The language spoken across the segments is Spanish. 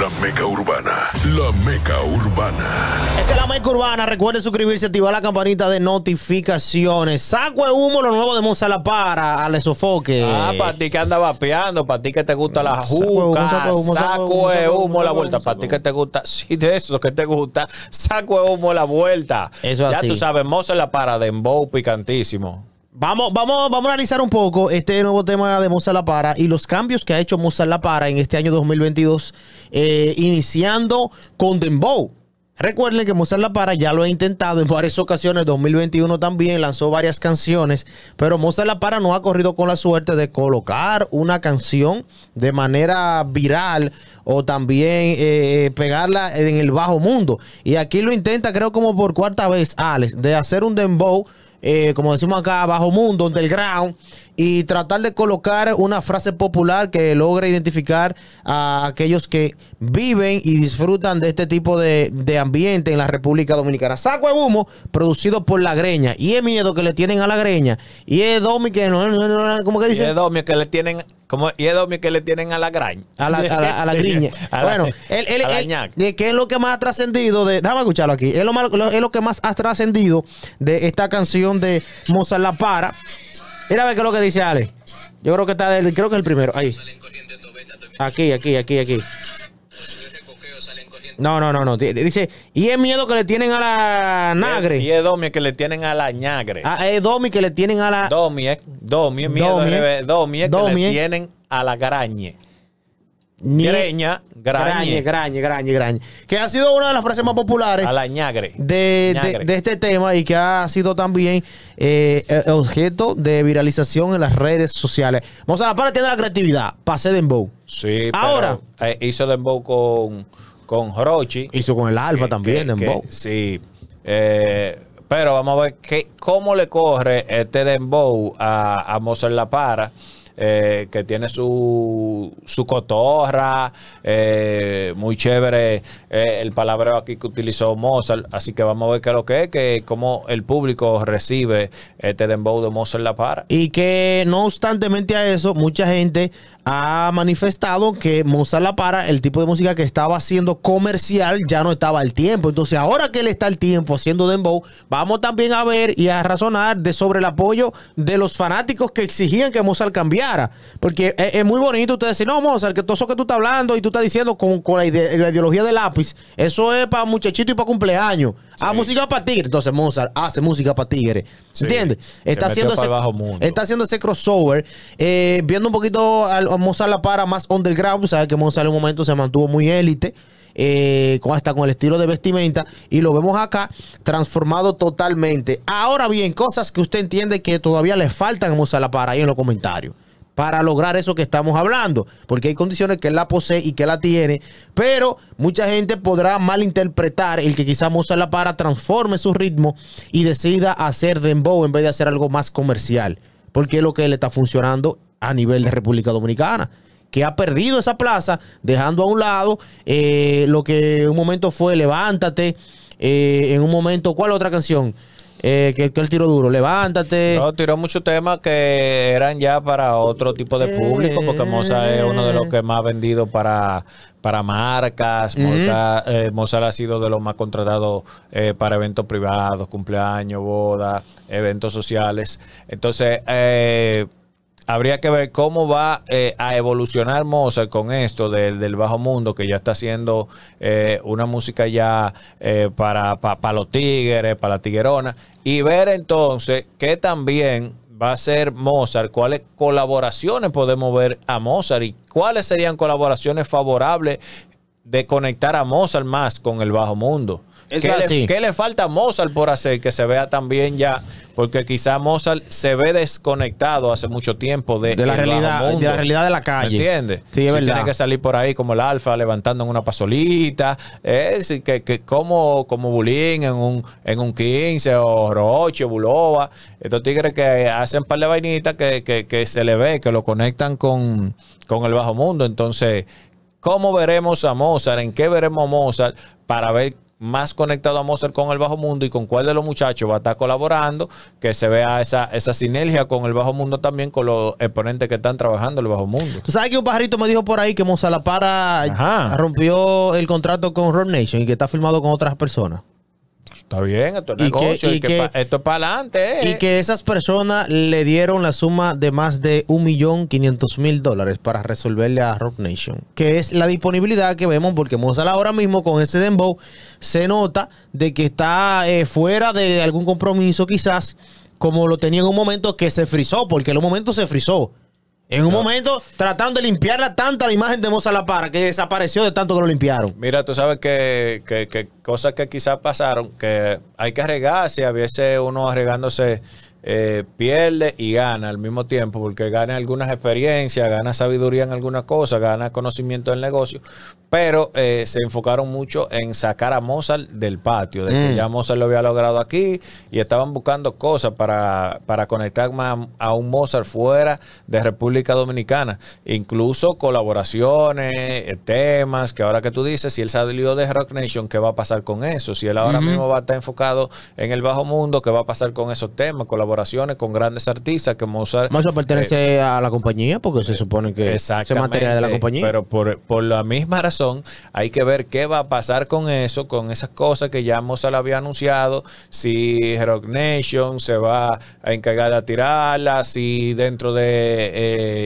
La Meca Urbana. La Meca Urbana. Esta es la Meca Urbana. Recuerden suscribirse, activar la campanita de notificaciones. Saco de humo lo nuevo de Monza La Para, al esofoque Ah, para ti que anda vapeando, para ti que te gusta la juca. Saco de humo, la vuelta. Para ti que te gusta, sí, de eso que te gusta. Saco de humo la vuelta. Eso ya tú sabes, Monza La Para, Dembow picantísimo. Vamos, vamos, vamos a analizar un poco este nuevo tema de Mozart La Para y los cambios que ha hecho Mozart La Para en este año 2022, eh, iniciando con Dembow. Recuerden que Mozart La Para ya lo ha intentado en varias ocasiones, 2021 también lanzó varias canciones, pero Mozart La Para no ha corrido con la suerte de colocar una canción de manera viral o también eh, eh, pegarla en el bajo mundo. Y aquí lo intenta creo como por cuarta vez, Alex, de hacer un dembow eh, como decimos acá, bajo mundo, underground, y tratar de colocar una frase popular que logre identificar a aquellos que viven y disfrutan de este tipo de, ambiente en la República Dominicana. Saco de humo producido por la greña y es miedo que le tienen a la greña y es domi que no, no, que dice? domi que le tienen como y que le tienen a la greña A la, a bueno, él, eh, que es lo que más ha trascendido de déjame escucharlo aquí. Es lo, es lo que más ha trascendido de esta canción de Mozart La Para Mira a ver qué es lo que dice Ale. Yo creo que está creo que es el primero. Ahí. Aquí, aquí, aquí, aquí. No, no, no, no. Dice, y es miedo que le tienen a la nagre. Y es domi que le tienen a la ñagre. Ah, es domi que le tienen a la. Domi, eh. domi, miedo. Domi, eh. Eh, domi, domi que le tienen a la garañe. Greña, grañe. grañe. Grañe, Que ha sido una de las frases más populares. De, este tema y que ha sido también eh, objeto de viralización en las redes sociales. Vamos a la parte de la creatividad. Pasé Dembow. Sí, ahora. Eh, hizo Dembow con, con Rochi. Hizo con el Alfa también, sí. Eh, pero vamos a ver qué, cómo le corre este Dembow a, a Mozart La Para. Eh, que tiene su, su cotorra, eh, muy chévere eh, el palabreo aquí que utilizó Mozart. Así que vamos a ver qué es lo que es, que cómo el público recibe este dembow de Mozart La Para. Y que no obstantemente a eso, mucha gente ha manifestado que Mozart La Para, el tipo de música que estaba haciendo comercial, ya no estaba al tiempo. Entonces, ahora que él está al tiempo haciendo Dembow, vamos también a ver y a razonar de sobre el apoyo de los fanáticos que exigían que Mozart cambiara. Porque es, muy bonito usted decir, no, Mozart, que todo eso que tú estás hablando y tú estás diciendo con, la, ideología del lápiz, eso es para muchachito y para cumpleaños. a música para tigre. Entonces, Mozart hace música para tigre. ¿Entiendes? Está, haciendo ese, está haciendo ese crossover, eh, viendo un poquito al Mozart para más underground. Sabes que Mozart en un momento se mantuvo muy élite. Eh, hasta con el estilo de vestimenta y lo vemos acá transformado totalmente. Ahora bien, cosas que usted entiende que todavía le faltan a Mozart para ahí en los comentarios para lograr eso que estamos hablando, porque hay condiciones que él la posee y que la tiene, pero mucha gente podrá malinterpretar el que quizá Mozart La Para transforme su ritmo y decida hacer dembow en vez de hacer algo más comercial, porque es lo que le está funcionando a nivel de República Dominicana que ha perdido esa plaza, dejando a un lado eh, lo que en un momento fue Levántate, eh, en un momento, ¿cuál otra canción? Eh, que, el tiro duro, levántate. No, tiró muchos temas que eran ya para otro tipo de público, porque Mozart es uno de los que más ha vendido para, para marcas. Mozart eh, ha sido de los más contratados para eventos privados, cumpleaños, bodas, eventos sociales. Entonces, eh, habría que ver cómo va eh, a evolucionar Mozart con esto del, bajo mundo, que ya está haciendo eh, una música ya eh, para, los tigres, para la tiguerona, y ver entonces qué también va a ser Mozart, cuáles colaboraciones podemos ver a Mozart y cuáles serían colaboraciones favorables de conectar a Mozart más con el bajo mundo. ¿Qué le, falta a Mozart por hacer que se vea también ya? Porque quizá Mozart se ve desconectado hace mucho tiempo de, la, realidad, de la realidad de la calle. ¿Entiendes? Sí, es Tiene que salir por ahí como el alfa levantando en una pasolita. Es que, como, como Bulín en un, en un 15 o Roche, Bulova. Estos tigres que hacen un par de vainitas que, se le ve, que lo conectan con, con el bajo mundo. Entonces, ¿cómo veremos a Mozart? ¿En qué veremos a Mozart? Para ver más conectado a Moser con el bajo mundo y con cuál de los muchachos va a estar colaborando, que se vea esa, esa sinergia con el bajo mundo también, con los exponentes que están trabajando en el bajo mundo. Tú sabes que un pajarito me dijo por ahí que Mozalapara rompió el contrato con Rock Nation y que está firmado con otras personas. Está bien, esto es negocio, para adelante. Eh. Y que esas personas le dieron la suma de más de 1.500.000 dólares para resolverle a Rock Nation, que es la disponibilidad que vemos, porque Mozart ahora mismo con ese dembow se nota de que está eh, fuera de algún compromiso quizás, como lo tenía en un momento que se frizó, porque en un momento se frizó. En un momento tratando de limpiarla tanto a la imagen de Moza La Para que desapareció de tanto que lo limpiaron. Mira, tú sabes que, que, que cosas que quizás pasaron, que hay que arreglar a veces uno arreglándose eh, pierde y gana al mismo tiempo, porque gana algunas experiencias, gana sabiduría en algunas cosas, gana conocimiento del negocio, pero eh, se enfocaron mucho en sacar a Mozart del patio, de mm. ya Mozart lo había logrado aquí y estaban buscando cosas para, conectar más a un Mozart fuera de República Dominicana, incluso colaboraciones, eh, temas, que ahora que tú dices, si él salió de Rock Nation, ¿qué va a pasar con eso? Si él ahora mismo va a estar enfocado en el bajo mundo, ¿qué va a pasar con esos temas? Colaboraciones con grandes artistas que Mozart. Eh, pertenece a la compañía porque se supone que es material de la compañía. Pero por, la misma razón, hay que ver qué va a pasar con eso, con esas cosas que ya Mozart había anunciado. Si Rock Nation se va a encargar de tirarlas, si dentro de,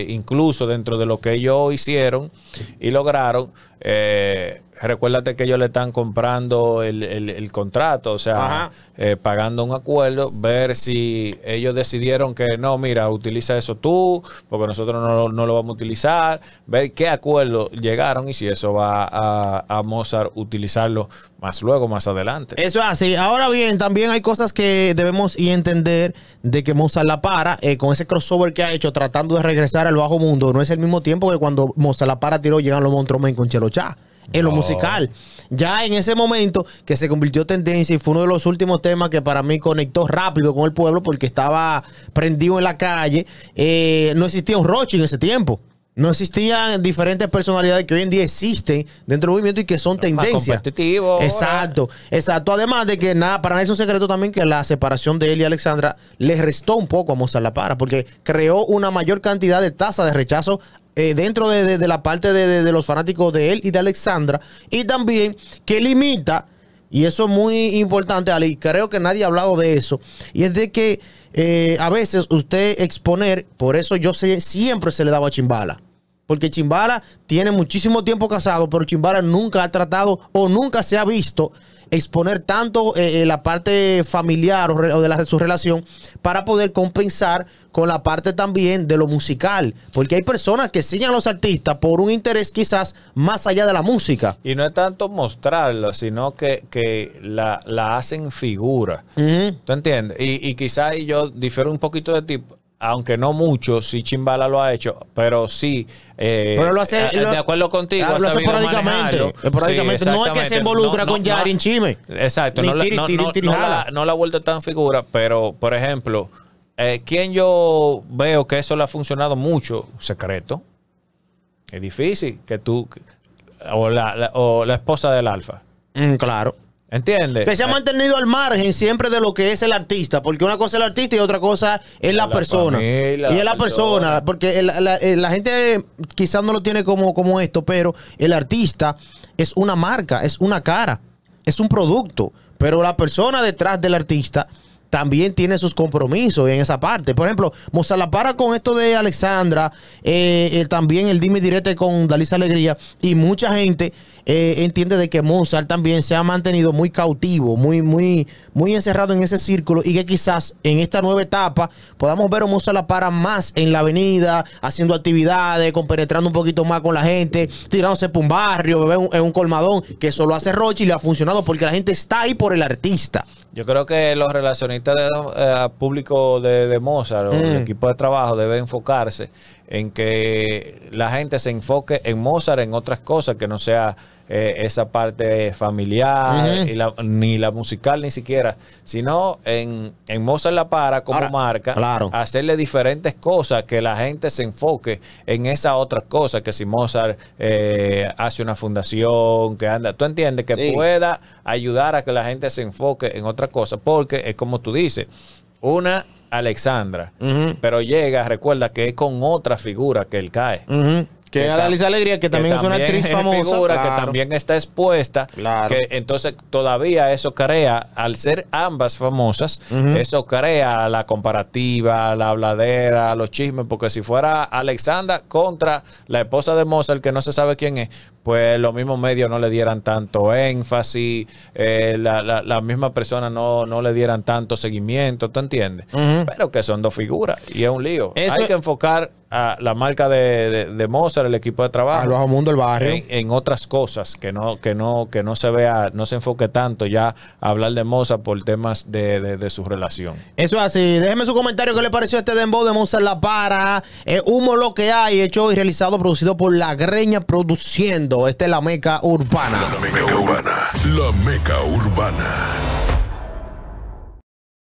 eh, incluso dentro de lo que ellos hicieron y lograron. Eh, Recuérdate que ellos le están comprando el, contrato, o sea, eh, pagando un acuerdo, ver si ellos decidieron que no, mira, utiliza eso tú, porque nosotros no, no lo vamos a utilizar, ver qué acuerdo llegaron y si eso va a, a Mozart utilizarlo más luego, más adelante. Eso es así. Ahora bien, también hay cosas que debemos y entender de que Mozart la para eh, con ese crossover que ha hecho tratando de regresar al bajo mundo. No es el mismo tiempo que cuando Mozart la para tiró llegan los Montroman con Chelocha en lo musical. Ya en ese momento que se convirtió tendencia y fue uno de los últimos temas que para mí conectó rápido con el pueblo porque estaba prendido en la calle, eh, no existía un roche en ese tiempo. No existían diferentes personalidades que hoy en día existen dentro del movimiento y que son tendencias. Exacto, exacto. Además de que nada, para nada es un secreto también que la separación de él y Alexandra le restó un poco a Mozart La Para, porque creó una mayor cantidad de tasa de rechazo eh, dentro de, la parte de, los fanáticos de él y de Alexandra. Y también que limita, y eso es muy importante, Ali, creo que nadie ha hablado de eso, y es de que eh, a veces usted exponer, por eso yo sé, siempre se le daba chimbala porque Chimbala tiene muchísimo tiempo casado, pero Chimbala nunca ha tratado o nunca se ha visto exponer tanto eh, eh, la parte familiar o, de su relación para poder compensar con la parte también de lo musical. Porque hay personas que siguen a los artistas por un interés quizás más allá de la música. Y no es tanto mostrarlo, sino que, la, hacen figura. ¿Tú entiendes? Y, y quizás yo difiero un poquito de ti aunque no mucho, si Chimbala lo ha hecho, pero sí. Eh, pero lo hace. Eh, de acuerdo contigo. Ah, lo hace esporádicamente. no es que se involucra con Yari Chime. Exacto. No, la, no, la, ha vuelto tan figura, pero, por ejemplo, eh, quien yo veo que eso le ha funcionado mucho, secreto. Es difícil que tú. O la, o la esposa del Alfa. Mm, claro. ¿Entiendes? Que se ha eh, mantenido al margen siempre de lo que es el artista, porque una cosa es el artista y otra cosa es la, persona. y es la persona, porque la, gente quizás no lo tiene como, como esto, pero el artista es una marca, es una cara, es un producto, pero la persona detrás del artista también tiene sus compromisos en esa parte. Por ejemplo, para con esto de Alexandra, eh, eh, también el Dime Direte con Dalisa Alegría, y mucha gente eh, entiende de que Mozart también se ha mantenido muy cautivo, muy, muy, muy encerrado en ese círculo, y que quizás en esta nueva etapa podamos ver a para más en la avenida, haciendo actividades, compenetrando un poquito más con la gente, tirándose por un barrio, en un colmadón, que solo hace Roche y le ha funcionado porque la gente está ahí por el artista. Yo creo que los relacionistas de, eh, público de, Mozart el mm. equipo de trabajo debe enfocarse en que la gente se enfoque en Mozart, en otras cosas, que no sea eh, esa parte familiar, ni la musical ni siquiera, sino en, en Mozart La Para como marca, hacerle diferentes cosas, que la gente se enfoque en esa otras cosas, que si Mozart eh, hace una fundación, que anda, tú entiendes, que pueda ayudar a que la gente se enfoque en otra cosa porque es como tú dices, una Alexandra. Pero llega, recuerda que es con otra figura que él cae. Que, Alegría, que también, es una actriz famosa. Que también está expuesta. Que entonces todavía eso crea, al ser ambas famosas, eso crea la comparativa, la habladera, los chismes. Porque si fuera Alexandra contra la esposa de Mozart, que no se sabe quién es, pues los mismos medios no le dieran tanto énfasis, eh, las la, la, misma persona no, le dieran tanto seguimiento, ¿tú entiendes? Pero que son dos figuras y es un lío. Hay que enfocar la marca de, de, Mozart, el equipo de trabajo. Al bajo mundo, el barrio. En, otras cosas que no, que no, que no se vea, no se enfoque tanto ya a hablar de Mozart por temas de, de su relación. Eso es así. Déjeme su comentario qué le pareció este Dembow de Mozart La Para. Eh, humo lo que hay, hecho y realizado, producido por La Greña Produciendo. Esta es la meca urbana. La meca urbana. La meca urbana.